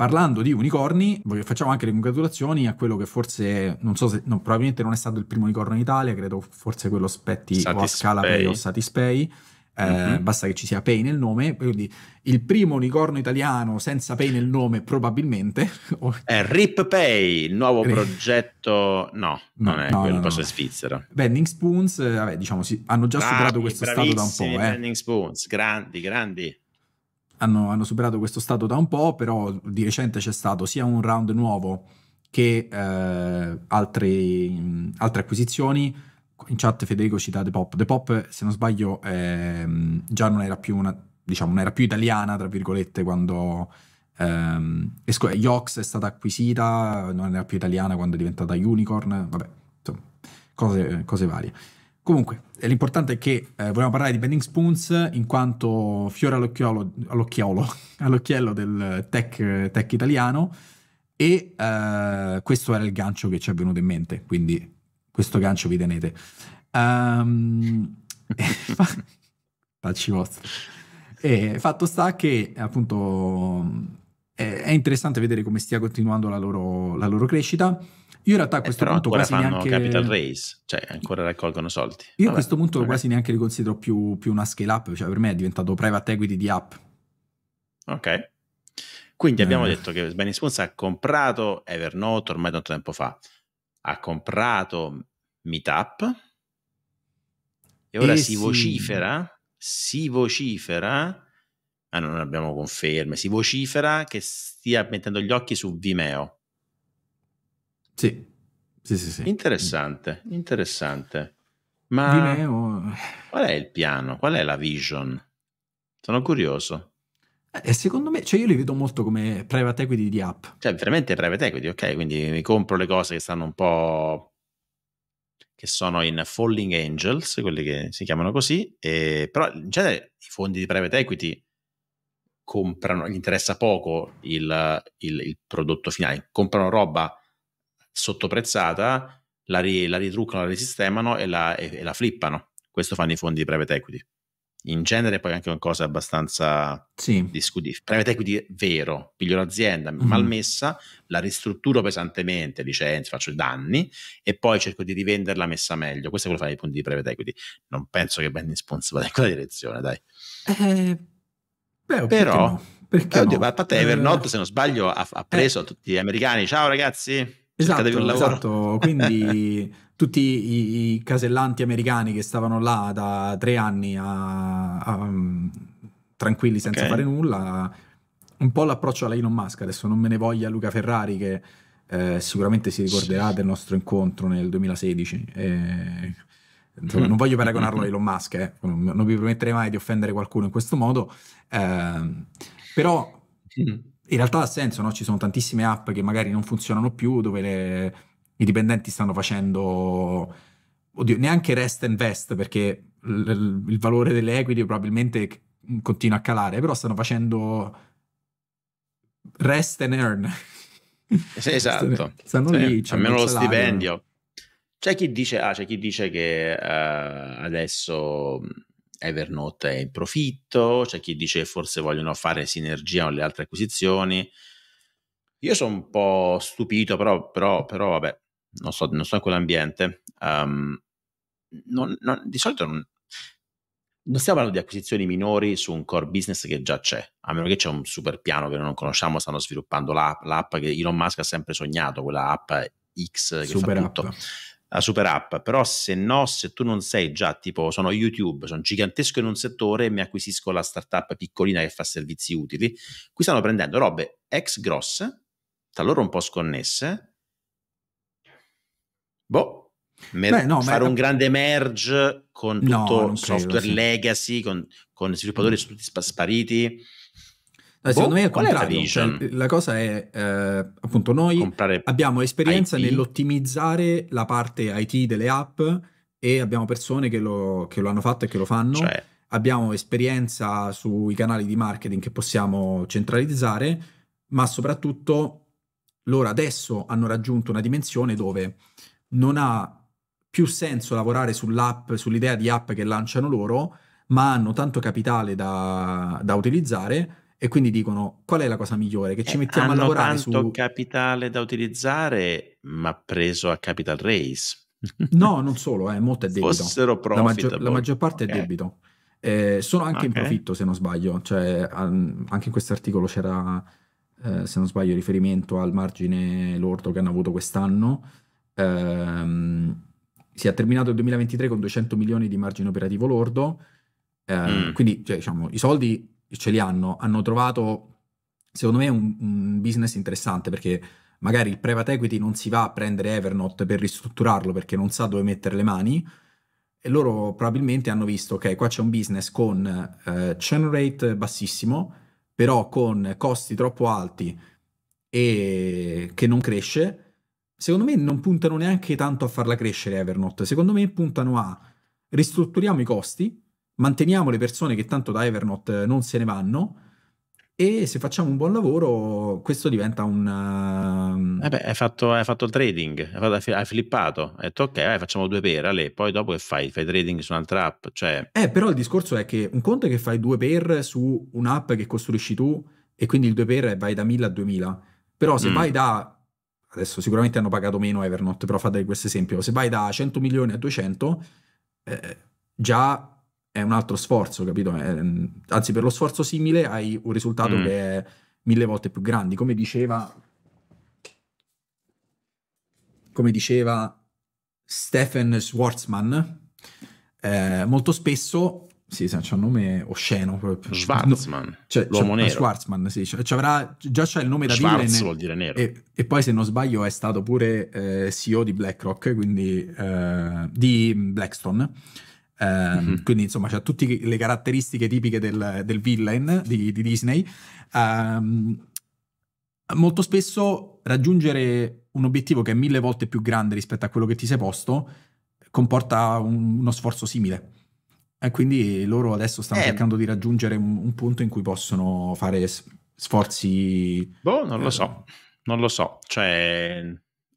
Parlando di unicorni, facciamo anche le congratulazioni a quello che forse, non so se, no, probabilmente non è stato il primo unicorno in Italia, credo forse quello spetti Satispay. o a scala Pay o Satispay. Mm-hmm. Eh, mhm. basta che ci sia Pay nel nome, quindi il primo unicorno italiano senza Pay nel nome probabilmente è Rip Pay, il nuovo progetto, no, no, non è no, quello no, posto no. in Svizzera. Vending Spoons, eh, vabbè, diciamo, sì, hanno già ah, superato questo stato da un po'. Eh. Vending Spoons, grandi, grandi hanno, hanno, superato questo stato da un po', però di recente c'è stato sia un round nuovo che eh, altri, altre acquisizioni. In chat Federico cita The Pop. The Pop, se non sbaglio, eh, già non era più una, diciamo, non era più italiana, tra virgolette, quando ehm, Yox è stata acquisita, non era più italiana quando è diventata Unicorn, vabbè, insomma, cose, cose varie. Comunque, l'importante è che eh, vogliamo parlare di Bending Spoons in quanto fiore all'occhiolo, all'occhiolo, all'occhiello del tech, tech italiano e eh, questo era il gancio che ci è venuto in mente, quindi questo gancio vi tenete. Um, Facci vostri. E fatto sta che appunto eh, è interessante vedere come stia continuando la loro, la loro crescita. Io in realtà a eh, questo punto quasi neanche... Capital raise, cioè ancora raccolgono soldi. Io vabbè, a questo punto vabbè. quasi neanche li considero più, più, una scale up, cioè per me è diventato private equity di app. Ok. Quindi eh. abbiamo detto che Benny Spoons ha comprato Evernote ormai tanto tempo fa, ha comprato Meetup e ora eh si sì. vocifera, si vocifera ma ah, non abbiamo conferme. Si vocifera che stia mettendo gli occhi su Vimeo. Sì, sì, sì. sì. Interessante, interessante. Ma Vimeo... qual è il piano? Qual è la vision? Sono curioso. Eh, secondo me, cioè io li vedo molto come private equity di app. Cioè, veramente private equity, ok? Quindi mi compro le cose che stanno un po'... che sono in Falling Angels, quelli che si chiamano così, e... però in cioè, genere i fondi di private equity comprano, gli interessa poco il, il, il prodotto finale, comprano roba sottoprezzata, la, ri, la ritruccano, la risistemano e la, e, e la flippano. Questo fanno i fondi di private equity in genere poi anche una cosa abbastanza sì. discutibile. Private equity vero, piglio l'azienda mm-hmm. malmessa, la ristrutturo pesantemente, licenzio, faccio danni e poi cerco di rivenderla messa meglio. Questo è quello che fanno i fondi di private equity. Non penso che Benny Spoons vada in quella direzione, dai. Eh, Beh, però... No? Perché eh, oddio, no? Pat Evernotte, eh, se non sbaglio, ha, ha preso eh. tutti gli americani. Ciao ragazzi, Esatto, esatto. quindi tutti i, i, casellanti americani che stavano là da tre anni a, a, mm, tranquilli senza okay. fare nulla, un po' l'approccio alla Elon Musk, adesso non me ne voglia Luca Ferrari che eh, sicuramente si ricorderà del nostro incontro nel 2016, eh, Insomma, non voglio paragonarlo a Elon Musk, eh. non, non, vi prometterei mai di offendere qualcuno in questo modo, eh, però in realtà ha senso, no? ci sono tantissime app che magari non funzionano più, dove le, i dipendenti stanno facendo, oddio, neanche rest and vest, perché l- il valore delle equity probabilmente continua a calare, però stanno facendo rest and earn. Sì, esatto. Stanno sì, lì. Almeno lo stipendio. C'è chi dice, ah, c'è chi dice che uh, adesso Evernote è in profitto, c'è chi dice che forse vogliono fare sinergia con le altre acquisizioni. Io sono un po' stupito, però, però, però vabbè, non so, non so in quell'ambiente. Um, non, non, di solito non, non stiamo parlando di acquisizioni minori su un core business che già c'è, a meno che c'è un super piano che non conosciamo, stanno sviluppando l'app, l'app che Elon Musk ha sempre sognato, quella app X che super fa tutto. App super app, però se no, se tu non sei già tipo sono YouTube, sono gigantesco in un settore e mi acquisisco la startup piccolina che fa servizi utili, qui stanno prendendo robe ex grosse, talora un po' sconnesse. Boh, mer- Beh, no, fare ma... un grande merge con tutto no, software credo, sì. legacy, con, con sviluppatori mm. spariti No, secondo boh, me è il contrario. È cioè, la cosa è, eh, appunto, noi Comprare abbiamo esperienza IT. nell'ottimizzare la parte IT delle app e abbiamo persone che lo, che lo hanno fatto e che lo fanno. Cioè. Abbiamo esperienza sui canali di marketing che possiamo centralizzare, ma soprattutto loro adesso hanno raggiunto una dimensione dove non ha più senso lavorare sull'app, sull'idea di app che lanciano loro, ma hanno tanto capitale da, da utilizzare e quindi dicono qual è la cosa migliore che ci eh, mettiamo a lavorare tanto su capitale da utilizzare ma preso a capital raise no non solo eh, molto è debito Fossero la, maggior, la maggior boh, parte okay. è debito eh, sono anche okay. in profitto se non sbaglio cioè, anche in questo articolo c'era eh, se non sbaglio riferimento al margine lordo che hanno avuto quest'anno ehm, si è terminato il 2023 con 200 milioni di margine operativo lordo ehm, mm. quindi cioè, diciamo, i soldi ce li hanno, hanno trovato secondo me un, un business interessante perché magari il private equity non si va a prendere Evernote per ristrutturarlo perché non sa dove mettere le mani e loro probabilmente hanno visto ok qua c'è un business con eh, churn rate bassissimo però con costi troppo alti e che non cresce secondo me non puntano neanche tanto a farla crescere Evernote secondo me puntano a ristrutturiamo i costi manteniamo le persone che tanto da Evernote eh, non se ne vanno e se facciamo un buon lavoro questo diventa un... Eh, eh beh, hai, fatto, hai fatto il trading, hai, fatto, hai, flippato, hai detto ok, vai, facciamo due per, Ale, poi dopo che fai? Fai trading su un'altra app? Cioè... Eh, però il discorso è che un conto è che fai due per su un'app che costruisci tu e quindi il due per vai da 1000 a 2000, però se mm. vai da... Adesso sicuramente hanno pagato meno Evernote, però fate questo esempio, se vai da 100 milioni a 200, eh, già è un altro sforzo, capito? È, ehm, anzi, per lo sforzo simile hai un risultato mm. che è mille volte più grande. Come diceva, come diceva Stephen Schwarzman, eh, molto spesso sì, sì, c'ha un nome osceno. Schwarzman, cioè, l'uomo nero. Schwarzman, sì, c'avrà, già c'è il nome da Schwarz dire. vuol dire nero. E, e, poi, se non sbaglio, è stato pure eh, CEO di BlackRock, quindi eh, di Blackstone. Eh, mm-hmm. Quindi insomma ha tutte le caratteristiche tipiche del, del villain di, di Disney. Um, molto spesso raggiungere un obiettivo che è mille volte più grande rispetto a quello che ti sei posto comporta un, uno sforzo simile. E quindi loro adesso stanno eh. cercando di raggiungere un, un, punto in cui possono fare sforzi. Boh, non lo so, eh, non lo so. Cioè,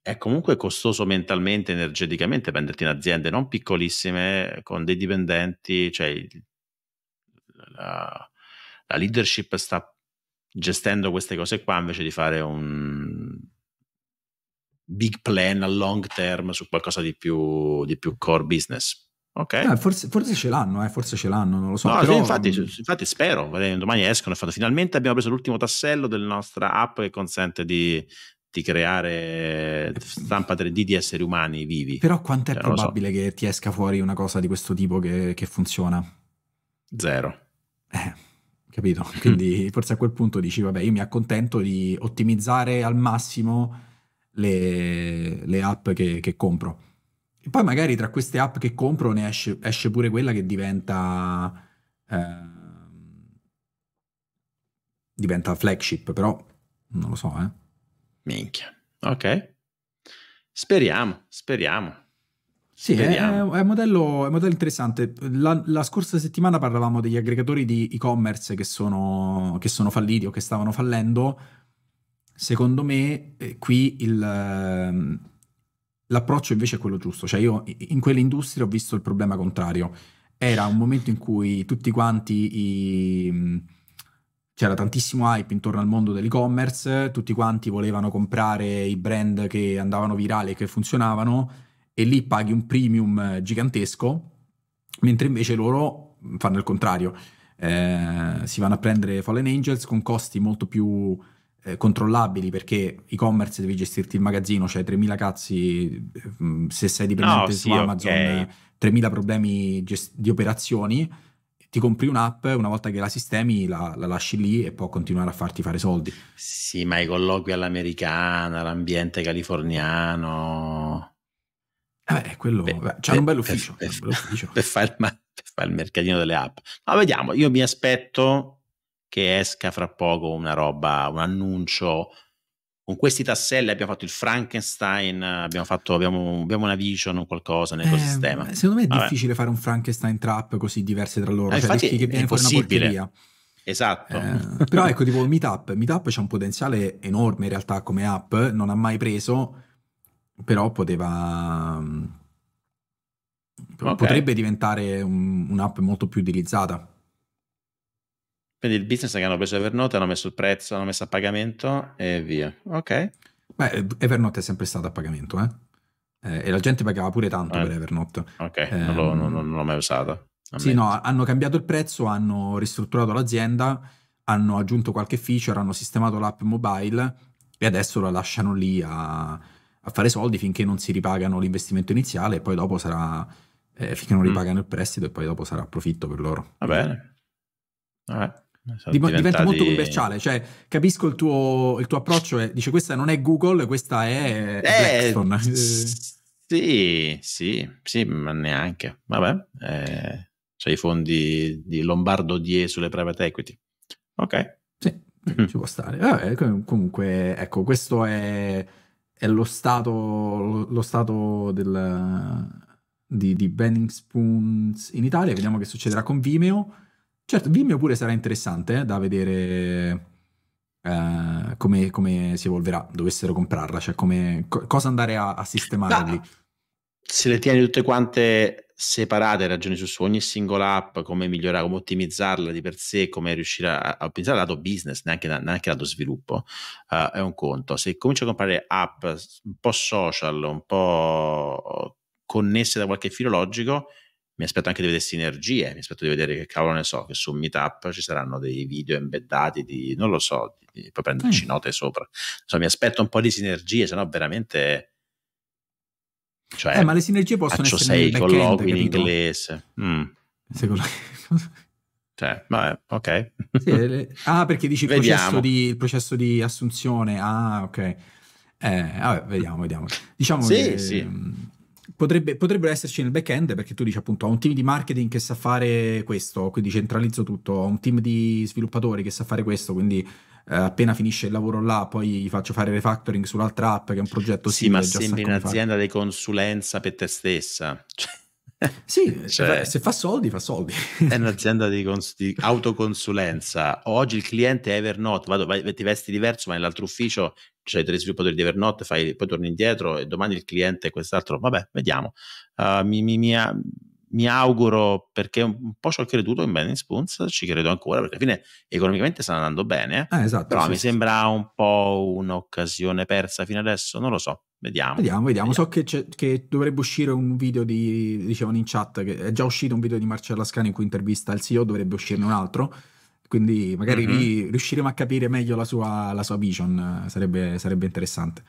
è comunque costoso mentalmente, energeticamente prenderti in aziende non piccolissime, con dei dipendenti, cioè la, la, leadership sta gestendo queste cose qua invece di fare un big plan a long term su qualcosa di più, di più core business. Okay. Eh, forse, forse, ce l'hanno, eh, forse ce l'hanno, non lo so. No, però... Mm. sì, infatti, infatti, spero, domani escono e fanno. Finalmente abbiamo preso l'ultimo tassello della nostra app che consente di di creare stampa 3D di esseri umani vivi. Però quanto è cioè, probabile so. che ti esca fuori una cosa di questo tipo che, che funziona? Zero. Eh, capito? Mm. Quindi forse a quel punto dici, vabbè, io mi accontento di ottimizzare al massimo le, le app che, che, compro. E poi magari tra queste app che compro ne esce, esce pure quella che diventa... Eh, diventa flagship, però non lo so, eh Minchia. Ok. Speriamo, speriamo. Sì, è, un modello, modello, interessante. La, la, scorsa settimana parlavamo degli aggregatori di e-commerce che sono, che sono falliti o che stavano fallendo. Secondo me eh, qui il, ehm, l'approccio invece è quello giusto. Cioè io in quell'industria ho visto il problema contrario. Era un momento in cui tutti quanti i c'era tantissimo hype intorno al mondo dell'e-commerce, tutti quanti volevano comprare i brand che andavano virali e che funzionavano e lì paghi un premium gigantesco, mentre invece loro fanno il contrario, eh, si vanno a prendere Fallen Angels con costi molto più eh, controllabili perché e-commerce devi gestirti il magazzino, cioè 3.000 cazzi eh, se sei dipendente no, su sì, Amazon, okay. 3.000 problemi gest- di operazioni ti compri un'app, una volta che la sistemi la, la, lasci lì e può continuare a farti fare soldi. Sì, ma i colloqui all'americana, l'ambiente californiano. Eh, quello, beh, c'è per, un bello ufficio. Per, per, per fare il, far il mercatino delle app. Ma vediamo, io mi aspetto che esca fra poco una roba, un annuncio con questi tasselli abbiamo fatto il Frankenstein, abbiamo, fatto, abbiamo, abbiamo una vision o qualcosa nell'ecosistema. Eh, secondo me è Vabbè. difficile fare un Frankenstein trap così diverse tra loro, eh, cioè rischi che viene fuori una porcheria. Esatto. Eh, però ecco, tipo Meetup, Meetup c'è un potenziale enorme in realtà come app, non ha mai preso, però poteva... Mm, okay. Potrebbe diventare un, un'app molto più utilizzata. Quindi il business che hanno preso Evernote, hanno messo il prezzo, hanno messo a pagamento e via. Ok. Beh, eh, Evernote è sempre stato a pagamento, eh? eh e la gente pagava pure tanto eh. per Evernote. Ok, eh, non, ehm, l'ho, non, non, l'ho, mai usato. Sì, no, hanno cambiato il prezzo, hanno ristrutturato l'azienda, hanno aggiunto qualche feature, hanno sistemato l'app mobile e adesso la lasciano lì a, a fare soldi finché non si ripagano l'investimento iniziale e poi dopo sarà eh, finché non mm. ripagano mm. il prestito e poi dopo sarà profitto per loro. Va bene. Vabbè. Esatto, Div- diventa molto commerciale, cioè capisco il tuo, il tuo approccio, è, dice questa non è Google, questa è eh, Blackstone. Sì, sì, sì, ma neanche. Vabbè, eh, cioè i fondi di Lombardo Die sulle private equity. Ok. Sì, mm ci può stare. Vabbè, comunque, ecco, questo è, è lo stato, lo stato del, di, di Bending Spoons in Italia. Vediamo che succederà con Vimeo. Certo, Vimeo pure sarà interessante eh, da vedere eh, come, come, si evolverà, dovessero comprarla, cioè come, co- cosa andare a, a sistemare lì. Se le tieni tutte quante separate, ragioni su, su ogni singola app, come migliorare, come ottimizzarla di per sé, come riuscire a, ottimizzare lato business, neanche, neanche lato sviluppo, uh, è un conto. Se cominci a comprare app un po' social, un po' connesse da qualche filo logico, mi aspetto anche di vedere sinergie, mi aspetto di vedere che cavolo ne so, che su Meetup ci saranno dei video embeddati di, non lo so, di, di, poi prenderci mm. note sopra. Insomma, mi aspetto un po' di sinergie, se no veramente... Cioè, eh, ma le sinergie possono essere... sei colloqui in inglese. Mm. Secondo me... Cioè, vabbè, ok. Sì, eh, le... Ah, perché dici il processo, di, il processo, di, assunzione. Ah, ok. Eh, vabbè, vediamo, vediamo. Diciamo sì, che... Sì. Mh, mm, Potrebbe, potrebbero esserci nel back-end perché tu dici appunto ho un team di marketing che sa fare questo, quindi centralizzo tutto, ho un team di sviluppatori che sa fare questo, quindi eh, appena finisce il lavoro là poi gli faccio fare refactoring sull'altra app che è un progetto Sì, ma sembri un'azienda di consulenza per te stessa. Cioè Sì, cioè, se fa soldi, fa soldi. È un'azienda di, cons- di autoconsulenza. Oggi il cliente è Evernote, vado, vai, ti vesti diverso, ma nell'altro ufficio c'è cioè, tre sviluppatori di Evernote, fai, poi torni indietro e domani il cliente è quest'altro. Vabbè, vediamo. Uh, mi, mi, mi, mi auguro, perché un po' ci ho creduto in Ben Spoons, ci credo ancora, perché alla fine economicamente sta andando bene, ah, esatto, però sì, mi sì. sembra un po' un'occasione persa fino adesso, non lo so, vediamo. Vediamo, vediamo. vediamo. so che, che, dovrebbe uscire un video di, dicevano in chat, che è già uscito un video di Marcella Scani in cui intervista il CEO, dovrebbe uscirne un altro, quindi magari mm-hmm. lì riusciremo a capire meglio la sua, la sua vision, eh, sarebbe, sarebbe interessante.